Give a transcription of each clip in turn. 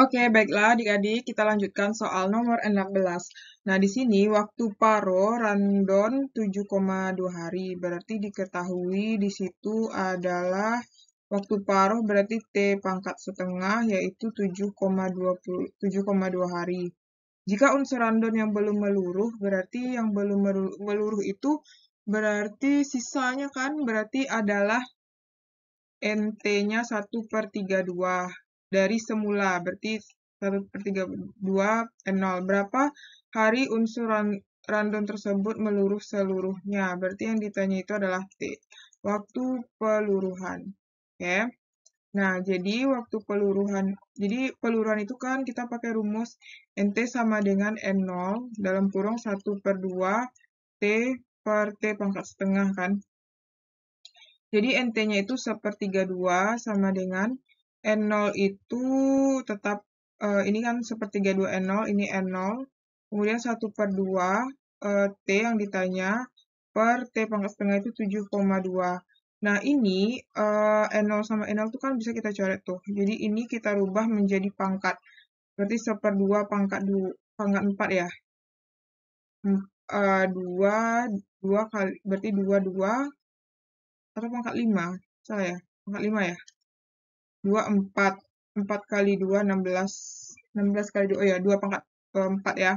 Oke, baiklah adik-adik, kita lanjutkan soal nomor 16. Nah, di sini waktu paro rundown 7,2 hari. Berarti diketahui di situ adalah waktu paruh berarti T pangkat setengah yaitu 7,2 hari. Jika unsur random yang belum meluruh, berarti yang belum meluruh itu berarti sisanya kan berarti adalah NT-nya 1 per 32 dari semula. Berarti 1 per 32 n 0 Berapa hari unsur random tersebut meluruh seluruhnya? Berarti yang ditanya itu adalah T. Waktu peluruhan. Oke. Okay. Nah, jadi waktu peluruhan. Jadi peluruhan itu kan kita pakai rumus NT sama dengan n 0 dalam kurung 1 per 2 T per T pangkat setengah kan. Jadi NT-nya itu sepertiga 2 sama dengan N0 itu tetap uh, ini kan sepertiga 2 N0, ini N0. Kemudian 1 per 2 uh, eh, T yang ditanya per T pangkat setengah itu 7,2. Nah ini uh, eh, N0 sama N0 itu kan bisa kita coret tuh. Jadi ini kita rubah menjadi pangkat. Berarti 1 per 2 pangkat, 2, pangkat 4 ya. uh, 2, 2 kali, berarti 2, 2 atau pangkat 5, salah ya? Pangkat 5 ya? 2, 4. 4 kali 2, 16. 16 kali 2, oh ya, 2 pangkat 4 ya.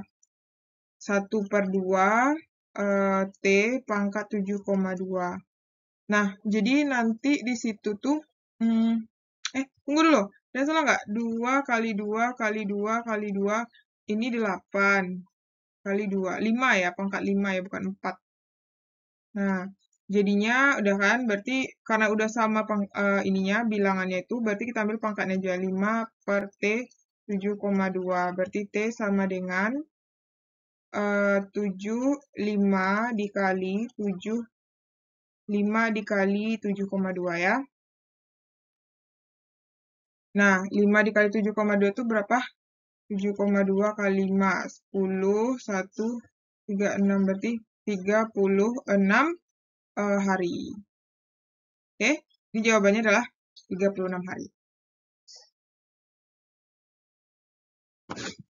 1 per 2, uh, eh, T pangkat 7,2. Nah, jadi nanti di situ tuh, hmm, eh, tunggu dulu. Dan salah nggak? 2 kali 2 kali 2 kali 2, ini 8. Kali 2, 5 ya, pangkat 5 ya, bukan 4. Nah, jadinya udah kan berarti karena udah sama pang, uh, ininya bilangannya itu berarti kita ambil pangkatnya aja 5 per T 7,2 berarti T sama dengan uh, 7 5 dikali 7 5 dikali 7,2 ya nah 5 dikali 7,2 itu berapa 7,2 kali 5 10 1 36 berarti 36 uh, hari. Oke, okay? ini jawabannya adalah 36 hari.